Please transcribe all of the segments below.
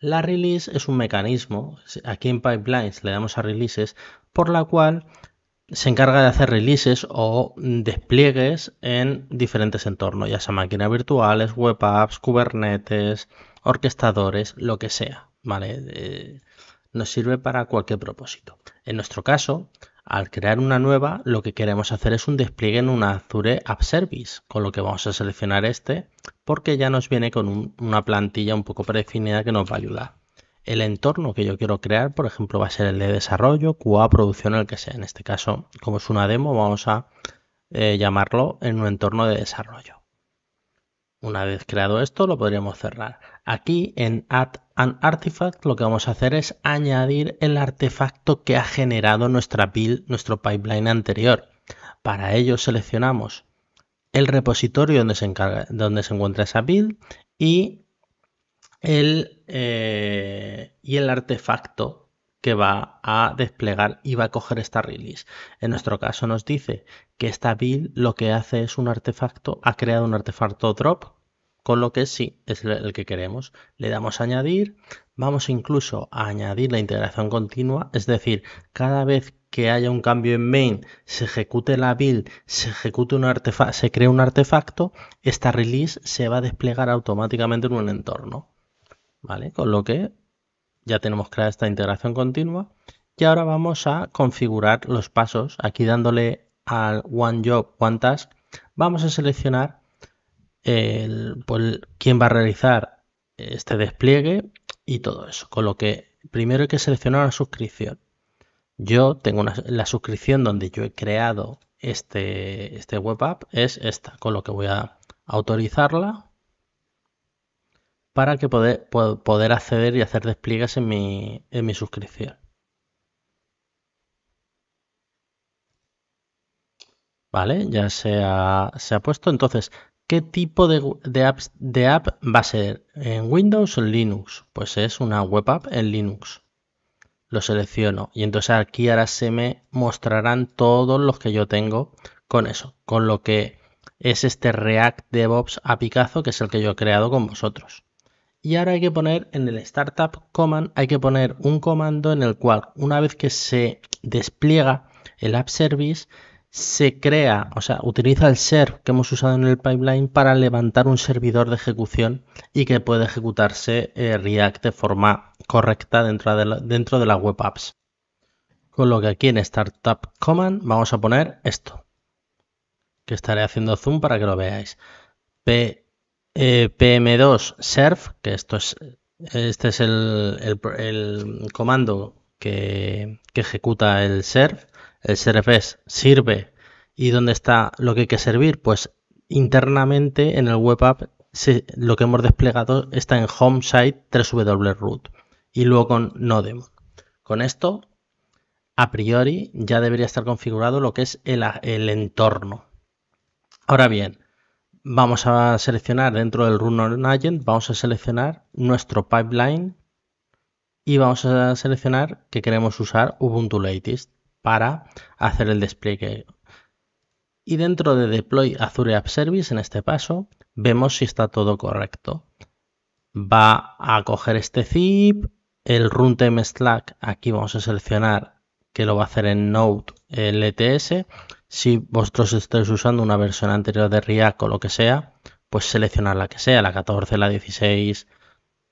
La release es un mecanismo, aquí en Pipelines le damos a releases, por la cual se encarga de hacer releases o despliegues en diferentes entornos, ya sea máquinas virtuales, web apps, Kubernetes, orquestadores, lo que sea, ¿vale? Eh, nos sirve para cualquier propósito. En nuestro caso, al crear una nueva, lo que queremos hacer es un despliegue en una Azure App Service, con lo que vamos a seleccionar este, porque ya nos viene con una plantilla un poco predefinida que nos va a ayudar. El entorno que yo quiero crear, por ejemplo, va a ser el de desarrollo, QA, producción, el que sea. En este caso, como es una demo, vamos a eh, llamarlo en un entorno de desarrollo. Una vez creado esto lo podríamos cerrar. Aquí en Add an Artifact lo que vamos a hacer es añadir el artefacto que ha generado nuestra build, nuestro pipeline anterior. Para ello seleccionamos el repositorio donde se, encuentra esa build y eh, y el artefacto que va a desplegar y va a coger esta release. En nuestro caso nos dice que esta build lo que hace es un artefacto, ha creado un artefacto drop, con lo que sí es el que queremos. Le damos a añadir, vamos incluso a añadir la integración continua, es decir, cada vez que haya un cambio en main, se ejecute la build, se ejecute un artefacto, se crea un artefacto, esta release se va a desplegar automáticamente en un entorno. ¿Vale? Con lo que ya tenemos creada esta integración continua y ahora vamos a configurar los pasos aquí dándole al One Job, One Task, vamos a seleccionar el, pues, quién va a realizar este despliegue y todo eso. Con lo que primero hay que seleccionar la suscripción. Yo tengo la suscripción donde yo he creado este, este, web app, es esta, con lo que voy a autorizarla para que poder, acceder y hacer despliegues en mi suscripción. ¿Vale? Ya se ha, puesto. Entonces, ¿qué tipo de, de app va a ser? ¿En Windows o en Linux? Pues es una web app en Linux. Lo selecciono y entonces aquí ahora se me mostrarán todos los que yo tengo con eso, con lo que es este React DevOps a picazo que es el que yo he creado con vosotros. Y ahora hay que poner en el Startup Command, hay que poner un comando en el cual una vez que se despliega el App Service, se crea, o sea, utiliza el ser que hemos usado en el pipeline para levantar un servidor de ejecución y que puede ejecutarse eh, React de forma correcta dentro de, la, dentro de web apps. Con lo que aquí en Startup Command vamos a poner esto, que estaré haciendo zoom para que lo veáis. P, eh, PM2 serve, que esto es, este es el, comando que, que ejecuta el serve el service sirve y dónde está lo que hay que servir, pues internamente en el web app lo que hemos desplegado está en home site root y luego con nodem. Con esto, a priori, ya debería estar configurado lo que es el, entorno. Ahora bien, vamos a seleccionar dentro del runner agent, vamos a seleccionar nuestro pipeline y vamos a seleccionar que queremos usar Ubuntu Latest para hacer el despliegue. Y dentro de Deploy Azure App Service, en este paso, vemos si está todo correcto. Va a coger este zip, el runtime Slack, aquí vamos a seleccionar que lo va a hacer en Node LTS. E si vosotros estáis usando una versión anterior de React o lo que sea, pues seleccionar la que sea, la 14, la 16,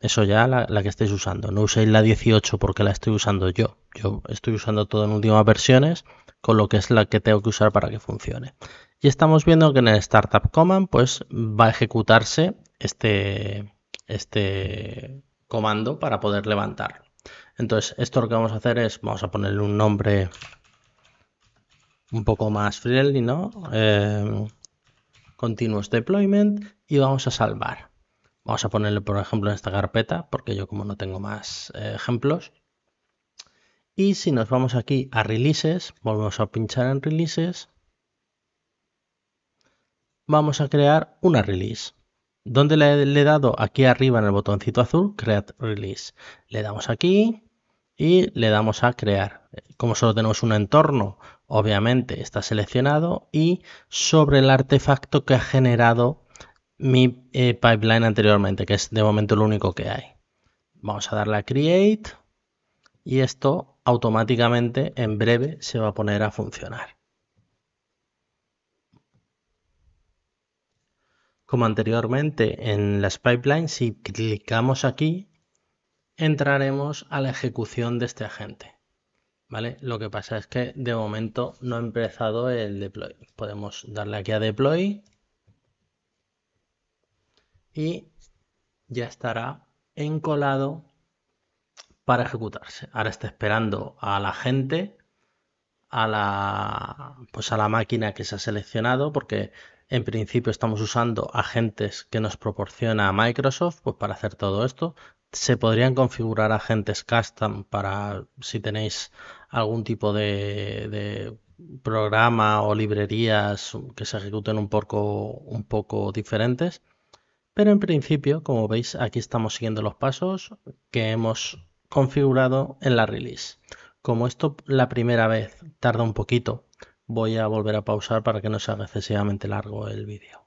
eso ya la, que estéis usando. No uséis la 18 porque la estoy usando yo. Yo estoy usando todo en últimas versiones, con lo que es la que tengo que usar para que funcione. Y estamos viendo que en el Startup Command pues, va a ejecutarse este, este comando para poder levantarlo. Entonces, esto lo que vamos a hacer es, vamos a ponerle un nombre un poco más friendly, ¿no? Eh, continuous deployment y vamos a salvar. Vamos a ponerle, por ejemplo, en esta carpeta, porque yo como no tengo más eh, ejemplos. Y si nos vamos aquí a Releases, volvemos a pinchar en Releases, vamos a crear una release. Donde le, he dado aquí arriba en el botoncito azul, Create Release. Le damos aquí y le damos a crear. Como solo tenemos un entorno, obviamente está seleccionado y sobre el artefacto que ha generado mi eh, pipeline anteriormente, que es de momento lo único que hay. Vamos a darle a Create y esto automáticamente en breve se va a poner a funcionar. Como anteriormente en las pipelines, si clicamos aquí, entraremos a la ejecución de este agente. ¿Vale? Lo que pasa es que de momento no ha empezado el deploy. Podemos darle aquí a deploy y ya estará encolado para ejecutarse. Ahora está esperando a la gente, a la, pues a la máquina que se ha seleccionado, porque en principio estamos usando agentes que nos proporciona Microsoft pues para hacer todo esto. Se podrían configurar agentes custom para si tenéis algún tipo de, programa o librerías que se ejecuten un poco, un poco diferentes. Pero en principio, como veis, aquí estamos siguiendo los pasos que hemos configurado en la release. Como esto la primera vez tarda un poquito, voy a volver a pausar para que no sea excesivamente largo el vídeo.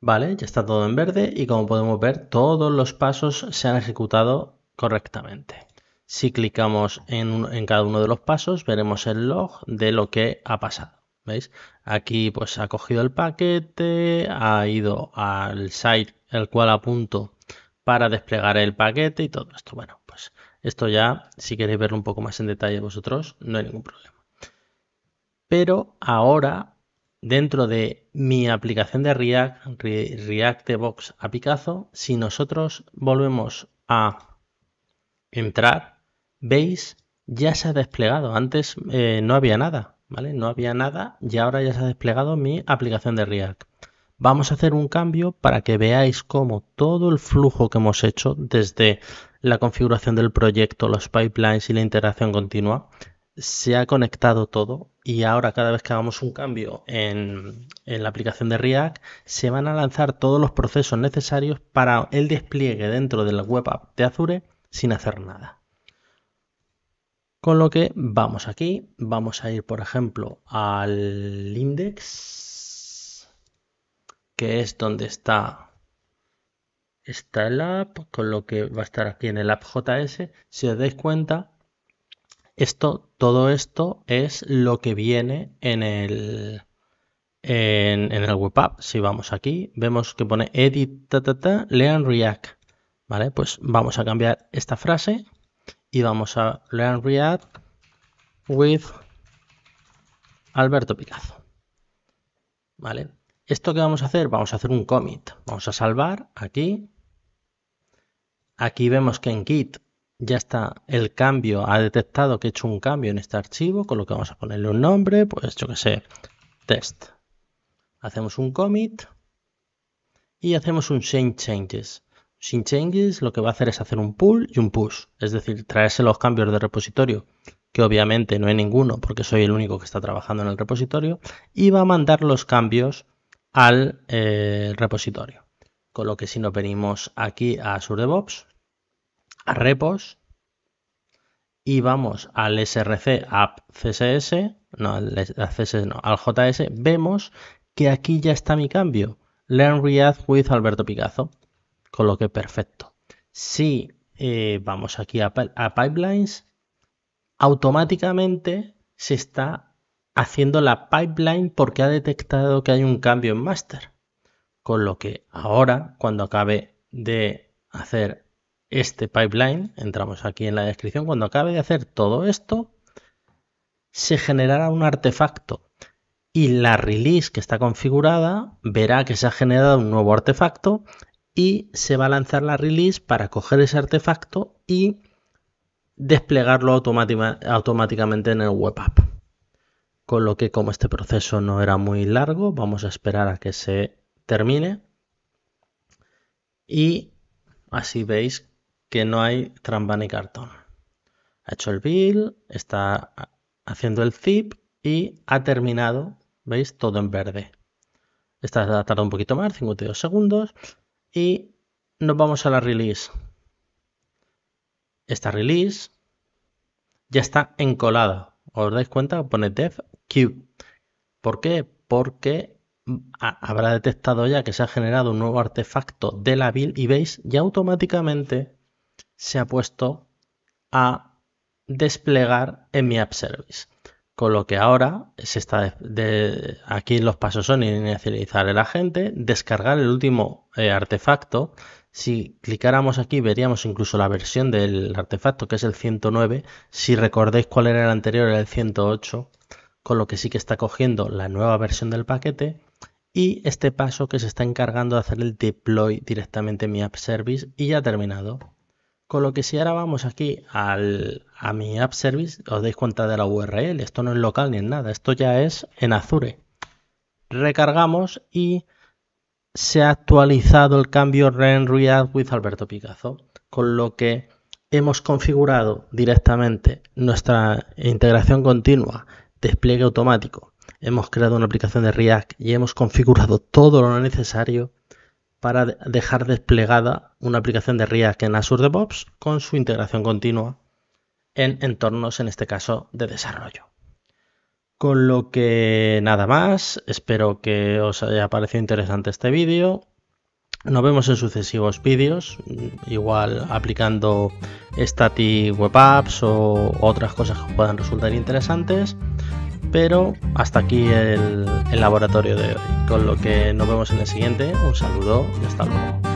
Vale, ya está todo en verde y como podemos ver todos los pasos se han ejecutado correctamente. Si clicamos en, en cada uno de los pasos veremos el log de lo que ha pasado. Aquí pues ha cogido el paquete, ha ido al site el cual apunto para desplegar el paquete y todo esto. Bueno, pues esto ya, si queréis verlo un poco más en detalle vosotros, no hay ningún problema. Pero ahora, dentro de mi aplicación de React, React Box a Picasso, si nosotros volvemos a entrar, veis, ya se ha desplegado. Antes eh, no había nada. No había nada y ahora ya se ha desplegado mi aplicación de React. Vamos a hacer un cambio para que veáis cómo todo el flujo que hemos hecho desde la configuración del proyecto, los pipelines y la integración continua, se ha conectado todo y ahora cada vez que hagamos un cambio en, en, la aplicación de React se van a lanzar todos los procesos necesarios para el despliegue dentro de la web app de Azure sin hacer nada. Con lo que vamos aquí, vamos a ir por ejemplo al index, que es donde está, está el app, con lo que va a estar aquí en el app JS. Si os dais cuenta, esto, todo esto es lo que viene en el, en, el web app. Si vamos aquí, vemos que pone edit, lean React. Vale, pues vamos a cambiar esta frase y vamos a Learn React with Alberto Picazo. ¿Vale? ¿Esto que vamos a hacer? Vamos a hacer un commit. Vamos a salvar aquí. Aquí vemos que en Git ya está el cambio, ha detectado que he hecho un cambio en este archivo, con lo que vamos a ponerle un nombre, pues yo que sé, test. Hacemos un commit y hacemos un change changes. Sin changes lo que va a hacer es hacer un pull y un push, es decir, traerse los cambios de repositorio, que obviamente no hay ninguno porque soy el único que está trabajando en el repositorio, y va a mandar los cambios al eh, repositorio. Con lo que si nos venimos aquí a Azure DevOps, a repos, y vamos al src app css, no, al, CSS, no, al js, vemos que aquí ya está mi cambio. Learn React with Alberto Picazo. Con lo que perfecto. Si eh, vamos aquí a, a pipelines, automáticamente se está haciendo la pipeline porque ha detectado que hay un cambio en master. Con lo que ahora, cuando acabe de hacer este pipeline, entramos aquí en la descripción, cuando acabe de hacer todo esto, se generará un artefacto y la release que está configurada verá que se ha generado un nuevo artefacto y se va a lanzar la release para coger ese artefacto y desplegarlo automáticamente en el web app. Con lo que como este proceso no era muy largo, vamos a esperar a que se termine. Y así veis que no hay trampa ni cartón. Ha hecho el build, está haciendo el zip y ha terminado, veis, todo en verde. Esta ha tardado un poquito más, 52 segundos, y nos vamos a la release. Esta release ya está encolada. ¿Os dais cuenta? Pone DevQ. ¿Por qué? Porque habrá detectado ya que se ha generado un nuevo artefacto de la build y veis, ya automáticamente se ha puesto a desplegar en mi app service. Con lo que ahora se está de, aquí los pasos son inicializar el agente, descargar el último eh, artefacto. Si clicáramos aquí veríamos incluso la versión del artefacto que es el 109. Si recordáis cuál era el anterior era el 108. Con lo que sí que está cogiendo la nueva versión del paquete y este paso que se está encargando de hacer el deploy directamente en mi app service y ya terminado. Con lo que si ahora vamos aquí a mi app service, os dais cuenta de la URL, esto no es local ni en nada, esto ya es en Azure. Recargamos y se ha actualizado el cambio REN React with Alberto Picazo, con lo que hemos configurado directamente nuestra integración continua, despliegue automático, hemos creado una aplicación de React y hemos configurado todo lo necesario para dejar desplegada una aplicación de React en Azure DevOps con su integración continua en entornos, en este caso, de desarrollo. Con lo que nada más, espero que os haya parecido interesante este vídeo. Nos vemos en sucesivos vídeos, igual aplicando static web apps o otras cosas que puedan resultar interesantes. Pero hasta aquí el, laboratorio de hoy, con lo que nos vemos en el siguiente. Un saludo y hasta luego.